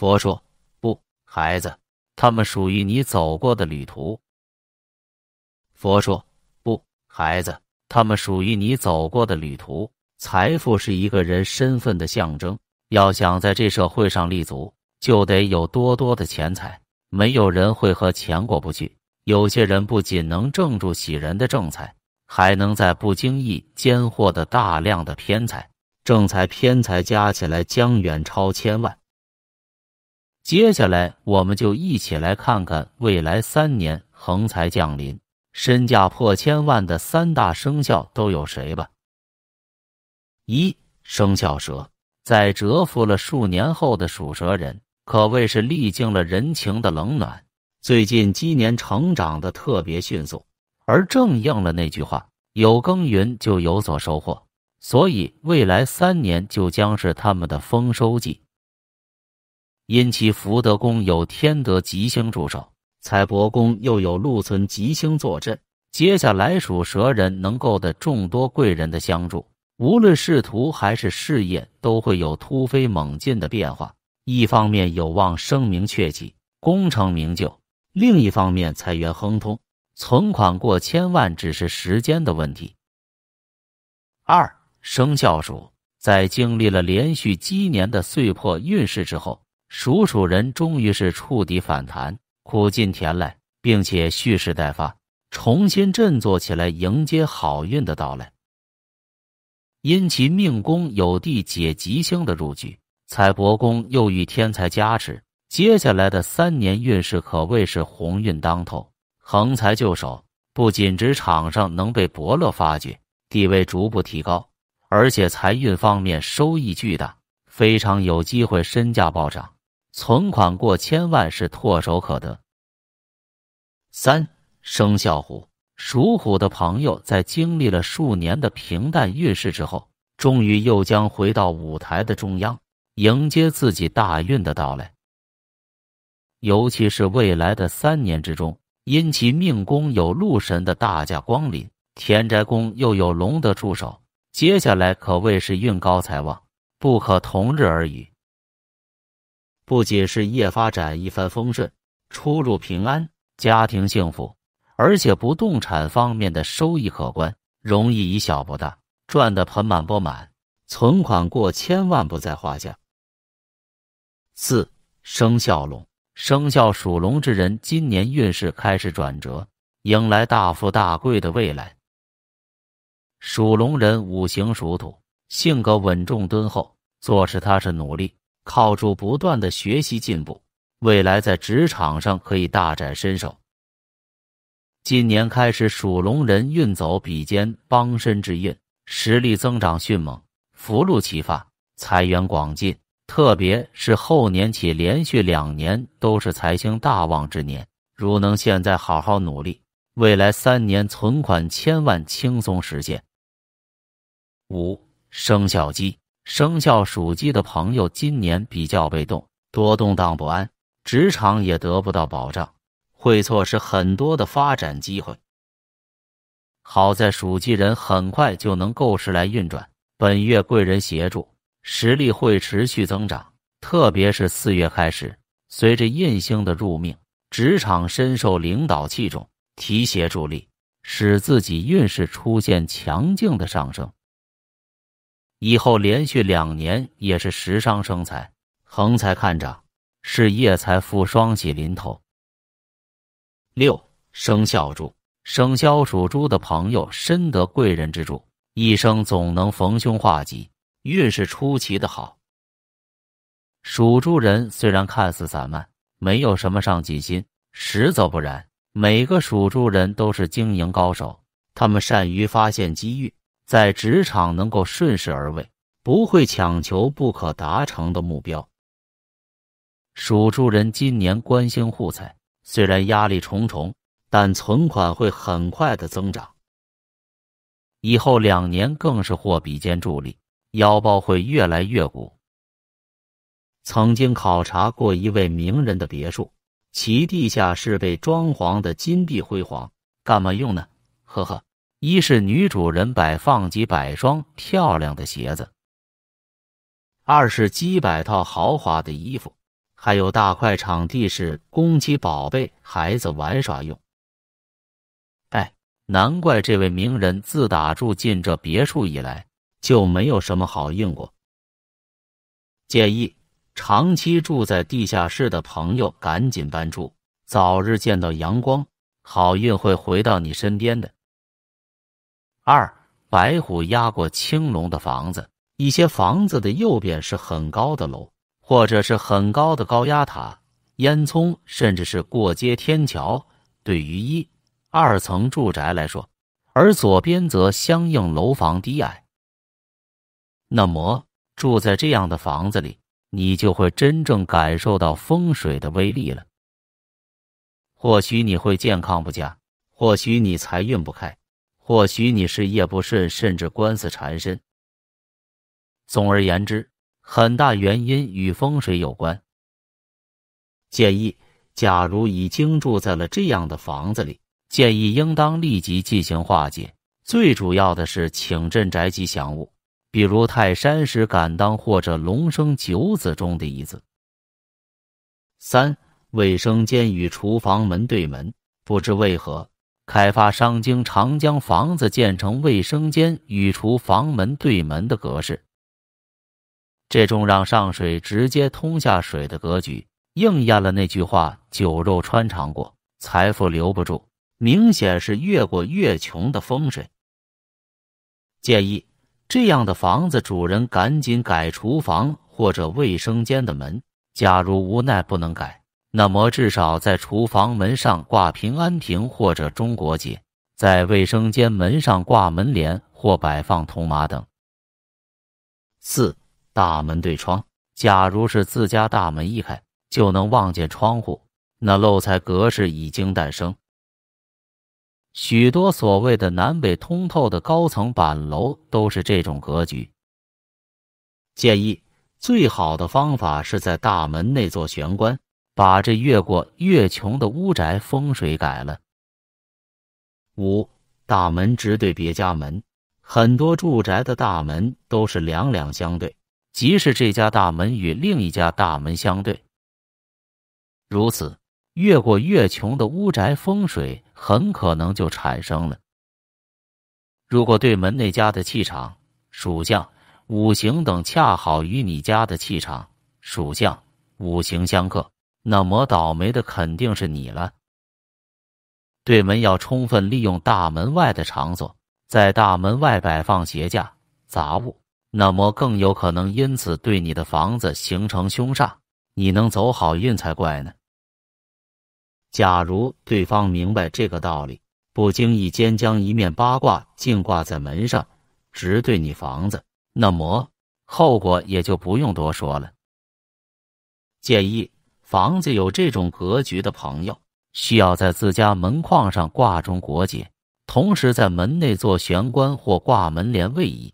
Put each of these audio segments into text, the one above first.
佛说：“不，孩子，他们属于你走过的旅途。”佛说：“不，孩子，他们属于你走过的旅途。”财富是一个人身份的象征。要想在这社会上立足，就得有多多的钱财。没有人会和钱过不去。有些人不仅能挣住喜人的正财，还能在不经意间获得大量的偏财。正财偏财加起来将远超千万。接下来，我们就一起来看看未来三年横财降临、身价破千万的三大生肖都有谁吧。一、生肖蛇，在蛰伏了数年后的属蛇人，可谓是历经了人情的冷暖。最近鸡年成长的特别迅速，而正应了那句话：“有耕耘就有所收获。”所以，未来三年就将是他们的丰收季。因其福德宫有天德吉星助手，财帛宫又有禄存吉星坐镇，接下来属蛇人能够的众多贵人的相助，无论仕途还是事业都会有突飞猛进的变化。一方面有望声名鹊起，功成名就；另一方面财源亨通，存款过千万只是时间的问题。二生肖鼠在经历了连续几年的碎破运势之后。属鼠人终于是触底反弹，苦尽甜来，并且蓄势待发，重新振作起来迎接好运的到来。因其命宫有地解吉星的入局，财帛宫又遇天才加持，接下来的三年运势可谓是鸿运当头，横财就手。不仅职场上能被伯乐发掘，地位逐步提高，而且财运方面收益巨大，非常有机会身价暴涨。存款过千万是唾手可得。三生肖虎，属虎的朋友在经历了数年的平淡运势之后，终于又将回到舞台的中央，迎接自己大运的到来。尤其是未来的三年之中，因其命宫有禄神的大驾光临，田宅宫又有龙的助手，接下来可谓是运高财旺，不可同日而语。不仅是业发展一帆风顺、出入平安、家庭幸福，而且不动产方面的收益可观，容易以小博大，赚得盆满钵满，存款过千万不在话下。四生肖龙，生肖属龙之人今年运势开始转折，迎来大富大贵的未来。属龙人五行属土，性格稳重敦厚，做事踏实努力。靠住不断的学习进步，未来在职场上可以大展身手。今年开始属龙人运走比肩帮身之运，实力增长迅猛，福禄齐发，财源广进。特别是后年起连续两年都是财星大旺之年，如能现在好好努力，未来三年存款千万轻松实现。五生肖鸡。生肖属鸡的朋友今年比较被动，多动荡不安，职场也得不到保障，会错失很多的发展机会。好在属鸡人很快就能够时来运转，本月贵人协助，实力会持续增长。特别是四月开始，随着印星的入命，职场深受领导器重，提携助力，使自己运势出现强劲的上升。以后连续两年也是食伤生财，横财看涨，事业财富双喜临头。六生肖猪，生肖属猪的朋友深得贵人之助，一生总能逢凶化吉，运势出奇的好。属猪人虽然看似散漫，没有什么上进心，实则不然，每个属猪人都是经营高手，他们善于发现机遇。在职场能够顺势而为，不会强求不可达成的目标。属猪人今年关心护财，虽然压力重重，但存款会很快的增长。以后两年更是货比肩助力，腰包会越来越鼓。曾经考察过一位名人的别墅，其地下室被装潢的金碧辉煌，干嘛用呢？呵呵。一是女主人摆放几百双漂亮的鞋子，二是几百套豪华的衣服，还有大块场地是供其宝贝孩子玩耍用。哎，难怪这位名人自打住进这别墅以来就没有什么好运过。建议长期住在地下室的朋友赶紧搬出，早日见到阳光，好运会回到你身边的。二白虎压过青龙的房子，一些房子的右边是很高的楼，或者是很高的高压塔、烟囱，甚至是过街天桥。对于一二层住宅来说，而左边则相应楼房低矮。那么，住在这样的房子里，你就会真正感受到风水的威力了。或许你会健康不佳，或许你财运不开。或许你是夜不顺，甚至官司缠身。总而言之，很大原因与风水有关。建议，假如已经住在了这样的房子里，建议应当立即进行化解。最主要的是请镇宅吉祥物，比如泰山石敢当或者龙生九子中的一子。三、卫生间与厨房门对门，不知为何。开发商经常将房子建成卫生间与厨房门对门的格式，这种让上水直接通下水的格局，应验了那句话“酒肉穿肠过，财富留不住”，明显是越过越穷的风水。建议这样的房子主人赶紧改厨房或者卫生间的门，假如无奈不能改。那么，至少在厨房门上挂平安亭或者中国结，在卫生间门上挂门帘或摆放铜马等。四、大门对窗，假如是自家大门一开就能望见窗户，那漏财格式已经诞生。许多所谓的南北通透的高层板楼都是这种格局。建议最好的方法是在大门内做玄关。把这越过越穷的屋宅风水改了。五大门直对别家门，很多住宅的大门都是两两相对，即使这家大门与另一家大门相对，如此越过越穷的屋宅风水很可能就产生了。如果对门那家的气场、属相、五行等恰好与你家的气场、属相、五行相克。那么倒霉的肯定是你了。对门要充分利用大门外的场所，在大门外摆放鞋架、杂物，那么更有可能因此对你的房子形成凶煞，你能走好运才怪呢。假如对方明白这个道理，不经意间将一面八卦镜挂在门上，直对你房子，那么后果也就不用多说了。建议。房子有这种格局的朋友，需要在自家门框上挂中国结，同时在门内做玄关或挂门帘位移。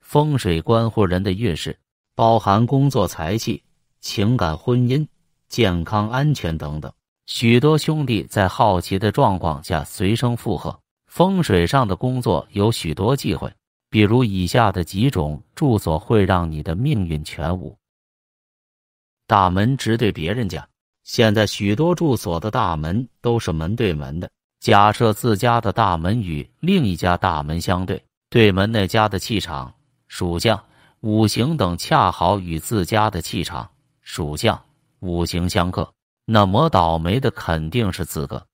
风水关乎人的运势，包含工作、财气、情感、婚姻、健康、安全等等。许多兄弟在好奇的状况下随声附和。风水上的工作有许多忌讳，比如以下的几种住所会让你的命运全无。大门直对别人家，现在许多住所的大门都是门对门的。假设自家的大门与另一家大门相对，对门那家的气场、属相、五行等恰好与自家的气场、属相、五行相克，那么倒霉的肯定是自个。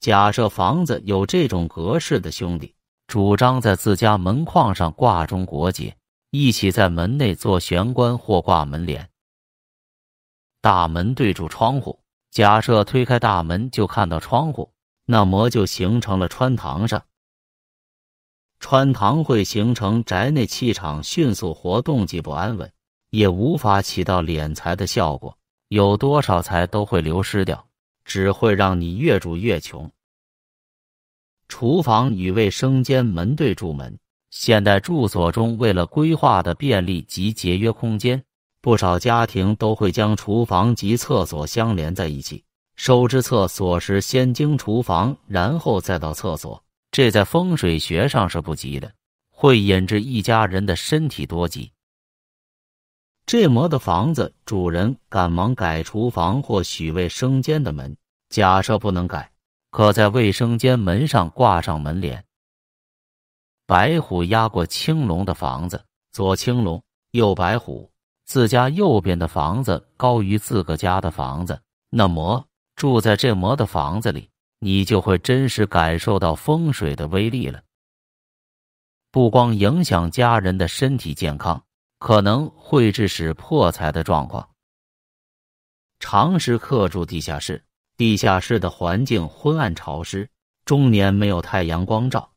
假设房子有这种格式的兄弟，主张在自家门框上挂中国结，一起在门内做玄关或挂门帘。大门对住窗户，假设推开大门就看到窗户，那么就形成了穿堂上，穿堂会形成宅内气场迅速活动，既不安稳，也无法起到敛财的效果，有多少财都会流失掉，只会让你越住越穷。厨房与卫生间门对住门，现代住所中为了规划的便利及节约空间。不少家庭都会将厨房及厕所相连在一起，收支厕所时先经厨房，然后再到厕所，这在风水学上是不吉的，会引致一家人的身体多疾。这模的房子主人赶忙改厨房或许卫生间的门。假设不能改，可在卫生间门上挂上门帘。白虎压过青龙的房子，左青龙，右白虎。自家右边的房子高于自个家的房子，那么住在这魔的房子里，你就会真实感受到风水的威力了。不光影响家人的身体健康，可能会致使破财的状况。常时刻住地下室，地下室的环境昏暗潮湿，终年没有太阳光照。